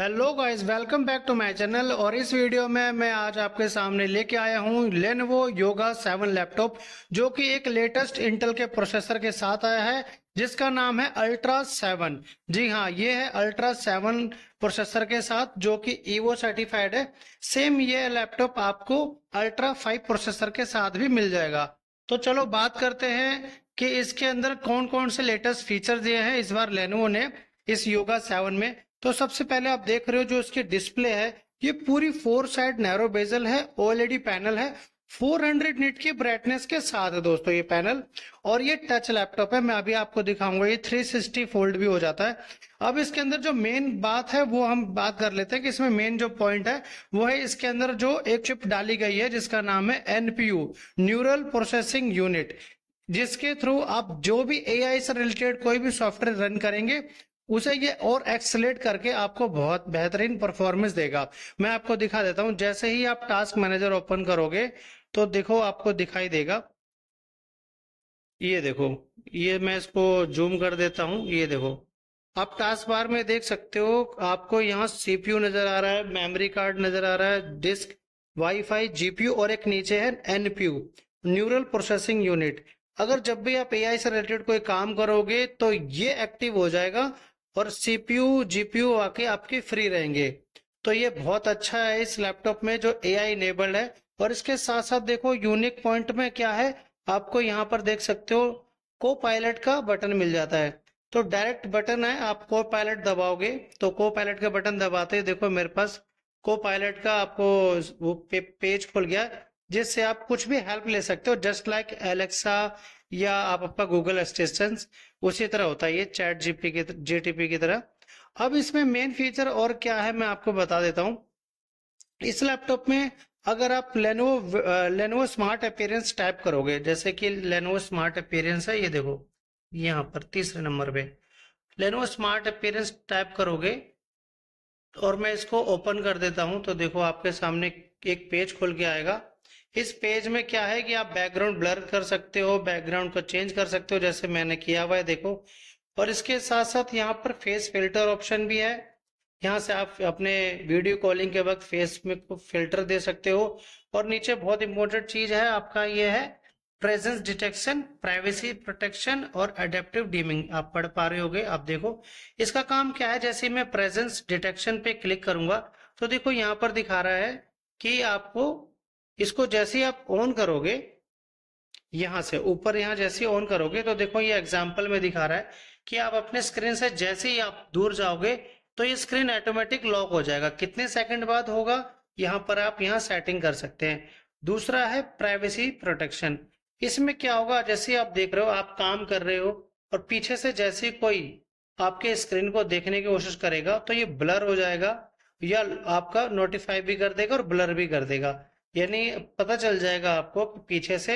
hello guys welcome back to my channel और इस video में मैं आज आपके सामने लेके आया हूँ लेनवो योगा सेवन लैपटॉप जो कि एक लेटेस्ट इंटेल के प्रोसेसर के साथ आया है जिसका नाम है अल्ट्रा सेवन जी हाँ ये है अल्ट्रा सेवन प्रोसेसर के साथ जो कि ईवो सर्टिफाइड है सेम ये लैपटॉप आपको अल्ट्रा फाइव प्रोसेसर के साथ भी मिल जाएगा तो चलो बात करते हैं कि इसके अंदर कौन कौन से लेटेस्ट फीचर दिए हैं इस बार लेनोवो ने इस योगा सेवन में तो सबसे पहले आप देख रहे हो जो इसकी डिस्प्ले है ये पूरी फोर साइड नैरो बेजल है ओएलईडी पैनल है 400 निट की ब्राइटनेस के साथ है दोस्तों ये पैनल और ये टच लैपटॉप है मैं अभी आपको दिखाऊंगा ये 360 फोल्ड भी हो जाता है अब इसके अंदर जो मेन बात है वो हम बात कर लेते हैं कि इसमें मेन जो पॉइंट है वो है इसके अंदर जो एक चिप डाली गई है जिसका नाम है एनपीयू न्यूरल प्रोसेसिंग यूनिट जिसके थ्रू आप जो भी एआई से रिलेटेड कोई भी सॉफ्टवेयर रन करेंगे उसे ये और एक्सलेट करके आपको बहुत बेहतरीन परफॉर्मेंस देगा मैं आपको दिखा देता हूं जैसे ही आप टास्क मैनेजर ओपन करोगे तो देखो आपको दिखाई देगा ये देखो ये मैं इसको जूम कर देता हूं ये देखो आप टास्क बार में देख सकते हो आपको यहाँ सीपीयू नजर आ रहा है मेमोरी कार्ड नजर आ रहा है डिस्क वाईफाई जीपीयू और एक नीचे है एनपीयू न्यूरल प्रोसेसिंग यूनिट अगर जब भी आप एआई से रिलेटेड कोई काम करोगे तो ये एक्टिव हो जाएगा और सीपीयू जीपीयू आके आपकी फ्री रहेंगे तो ये बहुत अच्छा है इस लैपटॉप में जो ए आई है और इसके साथ साथ देखो यूनिक पॉइंट में क्या है आपको यहाँ पर देख सकते हो को पायलट का बटन मिल जाता है तो डायरेक्ट बटन है आप को पायलट दबाओगे तो को पायलट का बटन दबाते देखो मेरे पास को पायलट का आपको वो पे, पेज खुल गया जिससे आप कुछ भी हेल्प ले सकते हो जस्ट लाइक एलेक्सा या आप आपका गूगल असिस्टेंस उसी तरह होता है ये चैट जीपी की जीटीपी की तरह अब इसमें मेन फीचर और क्या है मैं आपको बता देता हूं इस लैपटॉप में अगर आप Lenovo Lenovo smart appearance type करोगे जैसे कि लेनोवो स्मार्ट अपेयरेंस है ये देखो यहाँ पर तीसरे नंबर पे लेनोवो स्मार्ट अपेयरेंस टाइप करोगे और मैं इसको ओपन कर देता हूं तो देखो आपके सामने एक पेज खोल के आएगा इस पेज में क्या है कि आप बैकग्राउंड ब्लर कर सकते हो बैकग्राउंड को चेंज कर सकते हो जैसे मैंने किया हुआ है देखो और इसके साथ साथ यहाँ पर फेस फिल्टर ऑप्शन भी है यहाँ से आप अपने वीडियो कॉलिंग के वक्त फेस में फिल्टर दे सकते हो और नीचे बहुत इंपॉर्टेंट चीज है आपका ये है प्रेजेंस डिटेक्शन प्राइवेसी प्रोटेक्शन और एडेप्टिव डीमिंग आप पढ़ पा रहे हो आप देखो इसका काम क्या है जैसे मैं प्रेजेंस डिटेक्शन पे क्लिक करूंगा तो देखो यहाँ पर दिखा रहा है कि आपको इसको जैसे आप ऑन करोगे यहां से ऊपर यहां जैसे ऑन करोगे तो देखो ये एग्जाम्पल में दिखा रहा है कि आप अपने स्क्रीन से जैसे ही आप दूर जाओगे तो ये स्क्रीन ऑटोमेटिक लॉक हो जाएगा कितने सेकंड बाद होगा यहां पर आप यहां सेटिंग कर सकते हैं दूसरा है प्राइवेसी प्रोटेक्शन इसमें क्या होगा जैसे आप देख रहे हो आप काम कर रहे हो और पीछे से जैसे कोई आपके स्क्रीन को देखने की कोशिश करेगा तो ये ब्लर हो जाएगा या आपका नोटिफाई भी कर देगा और ब्लर भी कर देगा यानी पता चल जाएगा आपको पीछे से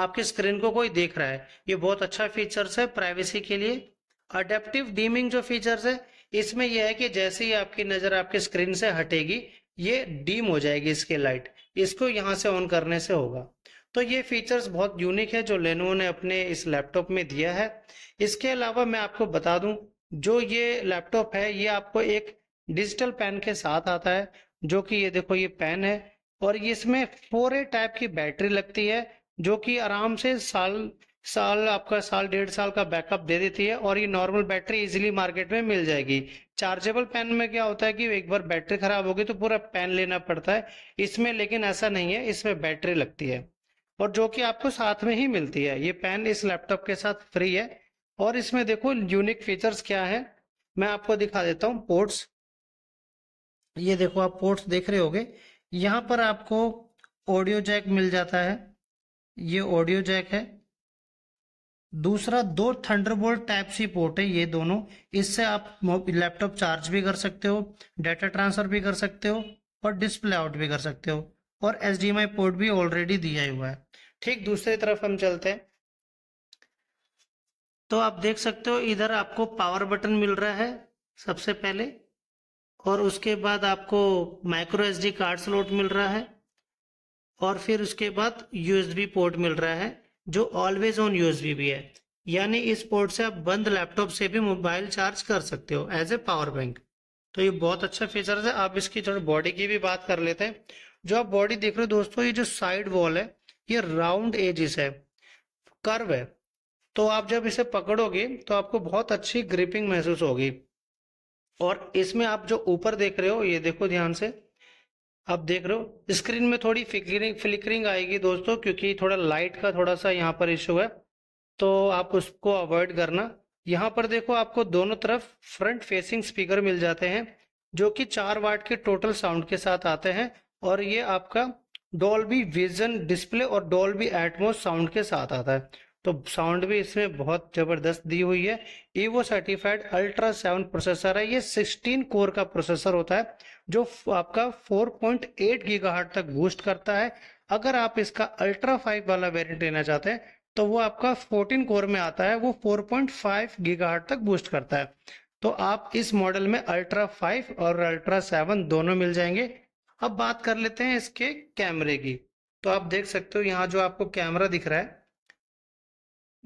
आपकी स्क्रीन को कोई देख रहा है ये बहुत अच्छा फीचर्स है प्राइवेसी के लिए अडेप्टिव डीमिंग जो फीचर्स है इसमें यह है कि जैसे ही आपकी नज़र आपकी स्क्रीन से हटेगी ये डीम हो जाएगी इसके लाइट इसको यहां से ऑन करने से होगा तो ये फीचर्स बहुत यूनिक है जो लेनोवो ने अपने इस लैपटॉप में दिया है इसके अलावा मैं आपको बता दूं जो ये लैपटॉप है ये आपको एक डिजिटल पेन के साथ आता है जो कि ये देखो ये पेन है और इसमें फोर ए टाइप की बैटरी लगती है जो कि आराम से साल साल आपका साल डेढ़ साल का बैकअप दे देती है और ये नॉर्मल बैटरी इजीली मार्केट में मिल जाएगी चार्जेबल पेन में क्या होता है कि एक बार बैटरी खराब होगी तो पूरा पेन लेना पड़ता है इसमें लेकिन ऐसा नहीं है इसमें बैटरी लगती है और जो कि आपको साथ में ही मिलती है ये पेन इस लैपटॉप के साथ फ्री है और इसमें देखो यूनिक फीचर्स क्या है मैं आपको दिखा देता हूँ पोर्ट्स ये देखो आप पोर्ट्स देख रहे होगे यहाँ पर आपको ऑडियो जैक मिल जाता है ये ऑडियो जैक है दूसरा दो थंडरबोल्ट टाइप सी पोर्ट है ये दोनों इससे आप लैपटॉप चार्ज भी कर सकते हो डाटा ट्रांसफर भी कर सकते हो और डिस्प्ले आउट भी कर सकते हो और एच पोर्ट भी ऑलरेडी दिया हुआ है ठीक दूसरी तरफ हम चलते हैं तो आप देख सकते हो इधर आपको पावर बटन मिल रहा है सबसे पहले और उसके बाद आपको micro S D card slot मिल रहा है और फिर उसके बाद यूएसबी पोर्ट मिल रहा है जो ऑलवेज ऑन यूएसबी भी है यानी इस पोर्ट से आप बंद लैपटॉप से भी मोबाइल चार्ज कर सकते हो एज ए पावर बैंक तो ये बहुत अच्छा फीचर है आप इसकी थोड़ी बॉडी की भी बात कर लेते हैं जो आप बॉडी देख रहे हो दोस्तों ये जो साइड वॉल है ये राउंड एजिस है कर्व है तो आप जब इसे पकड़ोगे तो आपको बहुत अच्छी ग्रिपिंग महसूस होगी और इसमें आप जो ऊपर देख रहे हो ये देखो ध्यान से आप देख रहे हो स्क्रीन में थोड़ी फ्लिकरिंग फ्लिकरिंग आएगी दोस्तों क्योंकि थोड़ा लाइट का थोड़ा सा यहाँ पर इशू है तो आप उसको अवॉइड करना यहाँ पर देखो आपको दोनों तरफ फ्रंट फेसिंग स्पीकर मिल जाते हैं जो कि चार वाट के टोटल साउंड के साथ आते हैं और ये आपका डॉल्बी विजन डिस्प्ले और डॉल्बी एटमोस साउंड के साथ आता है तो साउंड भी इसमें बहुत जबरदस्त दी हुई है Evo certified ultra seven processor है ये 16 कोर का प्रोसेसर होता है जो आपका 4.8 पॉइंट तक बूस्ट करता है अगर आप इसका अल्ट्रा फाइव वाला वेरिएंट लेना चाहते हैं तो वो आपका 14 कोर में आता है वो 4.5 पॉइंट तक बूस्ट करता है तो आप इस मॉडल में अल्ट्रा फाइव और अल्ट्रा सेवन दोनों मिल जाएंगे अब बात कर लेते हैं इसके कैमरे की तो आप देख सकते हो यहाँ जो आपको कैमरा दिख रहा है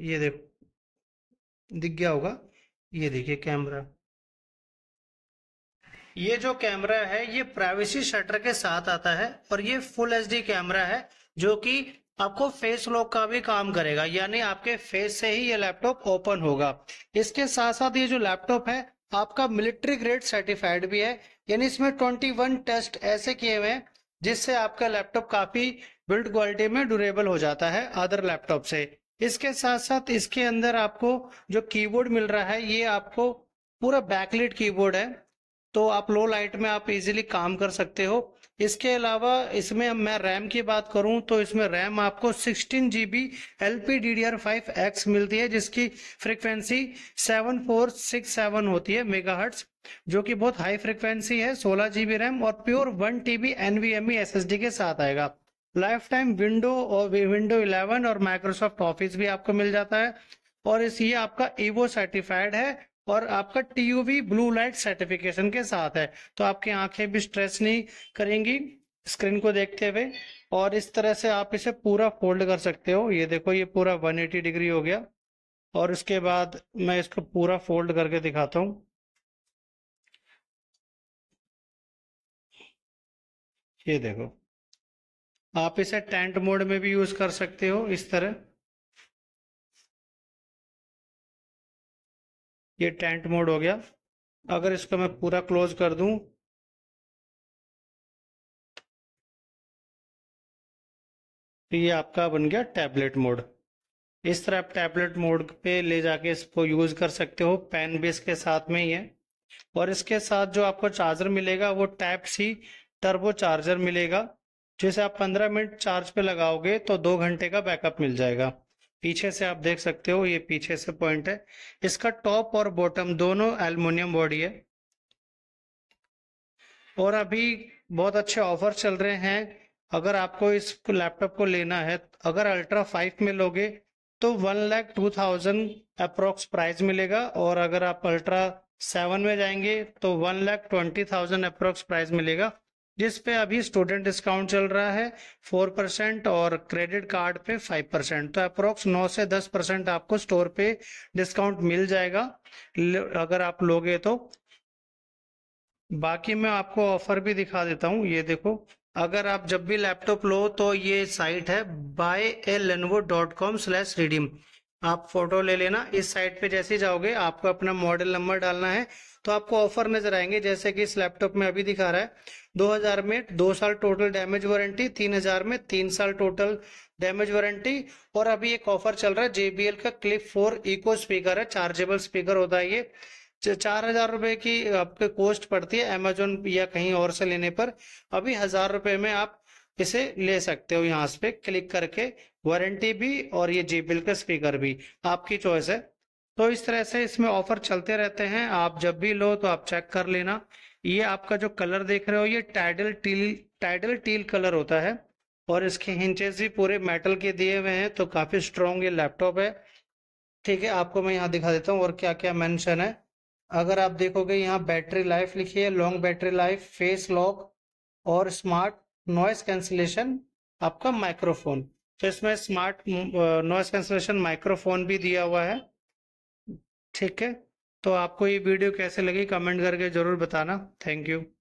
ये देख दिख गया होगा ये देखिए कैमरा ये जो कैमरा है ये प्राइवेसी शटर के साथ आता है और ये फुल एचडी कैमरा है जो कि आपको फेस लॉक का भी काम करेगा यानी आपके फेस से ही ये लैपटॉप ओपन होगा इसके साथ साथ ये जो लैपटॉप है आपका मिलिट्री ग्रेड सर्टिफाइड भी है यानी इसमें 21 टेस्ट ऐसे किए हुए हैं जिससे आपका लैपटॉप काफी बिल्ड क्वालिटी में ड्यूरेबल हो जाता है अदर लैपटॉप से इसके साथ साथ इसके अंदर आपको जो कीबोर्ड मिल रहा है ये आपको पूरा बैकलिट कीबोर्ड है तो आप लो लाइट में आप इजीली काम कर सकते हो इसके अलावा इसमें मैं रैम की बात करूं तो इसमें रैम आपको 16 G B L P D D R five X मिलती है जिसकी फ्रीक्वेंसी 7467 होती है मेगाहर्ट्ज जो कि बहुत हाई फ्रीक्वेंसी है 16 जीबी रैम और प्योर 1 टीबी एनवीएमई एसएसडी के साथ आएगा लाइफ टाइम विंडो और विंडो 11 और माइक्रोसॉफ्ट ऑफिस भी आपको मिल जाता है और इस ये आपका ईवो सर्टिफाइड है और आपका टीयूवी ब्लू लाइट सर्टिफिकेशन के साथ है तो आपकी आंखें भी स्ट्रेस नहीं करेंगी स्क्रीन को देखते हुए और इस तरह से आप इसे पूरा फोल्ड कर सकते हो ये देखो ये पूरा 180 डिग्री हो गया और उसके बाद मैं इसको पूरा फोल्ड करके दिखाता हूं ये देखो आप इसे टेंट मोड में भी यूज कर सकते हो इस तरह ये टेंट मोड हो गया अगर इसको मैं पूरा क्लोज कर दूं तो ये आपका बन गया टैबलेट मोड इस तरह आप टैबलेट मोड पे ले जाके इसको यूज कर सकते हो पेन बेस के साथ में ही है और इसके साथ जो आपको चार्जर मिलेगा वो टैप सी टर्बो चार्जर मिलेगा जिसे आप 15 मिनट चार्ज पे लगाओगे तो दो घंटे का बैकअप मिल जाएगा पीछे से आप देख सकते हो ये पीछे से पॉइंट है इसका टॉप और बॉटम दोनों एल्यूमिनियम बॉडी है और अभी बहुत अच्छे ऑफर चल रहे हैं अगर आपको इस लैपटॉप को लेना है अगर अल्ट्रा फाइव में लोगे तो one lakh two thousand approx price मिलेगा और अगर आप अल्ट्रा सेवन में जाएंगे तो one lakh twenty thousand approx price मिलेगा जिस पे अभी स्टूडेंट डिस्काउंट चल रहा है फोर परसेंट और क्रेडिट कार्ड पे फाइव परसेंट तो अप्रोक्स नौ से दस परसेंट आपको स्टोर पे डिस्काउंट मिल जाएगा अगर आप लोगे तो बाकी मैं आपको ऑफर भी दिखा देता हूं ये देखो अगर आप जब भी लैपटॉप लो तो ये साइट है buy a Lenovo dot com slash redeem आप फोटो ले लेना इस साइट पे जैसे ही जाओगे आपको अपना मॉडल नंबर डालना है तो आपको ऑफर नजर आएंगे जैसे कि इस लैपटॉप में अभी दिखा रहा है 2000 में दो साल टोटल डैमेज वारंटी 3000 में तीन साल टोटल डैमेज वारंटी और अभी एक ऑफर चल रहा है जेबीएल का क्लिप फोर इको स्पीकर है चार्जेबल स्पीकर होता है ये चार हजार रुपए की आपके कॉस्ट पड़ती है अमेजोन या कहीं और से लेने पर अभी हजार रुपए में आप इसे ले सकते हो यहाँ पे क्लिक करके वारंटी भी और ये जेबीएल का स्पीकर भी आपकी चॉइस है तो इस तरह से इसमें ऑफर चलते रहते हैं आप जब भी लो तो आप चेक कर लेना ये आपका जो कलर देख रहे हो ये tidal teal tidal teal colour होता है और इसके हिंचेस भी पूरे मेटल के दिए हुए हैं तो काफी स्ट्रॉन्ग ये लैपटॉप है ठीक है आपको मैं यहाँ दिखा देता हूँ और क्या क्या मेंशन है अगर आप देखोगे यहाँ बैटरी लाइफ लिखी है long battery life face lock और स्मार्ट नॉइस कैंसिलेशन आपका माइक्रोफोन तो इसमें स्मार्ट नॉइस कैंसिलेशन माइक्रोफोन भी दिया हुआ है ठीक है तो आपको ये वीडियो कैसे लगी कमेंट करके ज़रूर बताना थैंक यू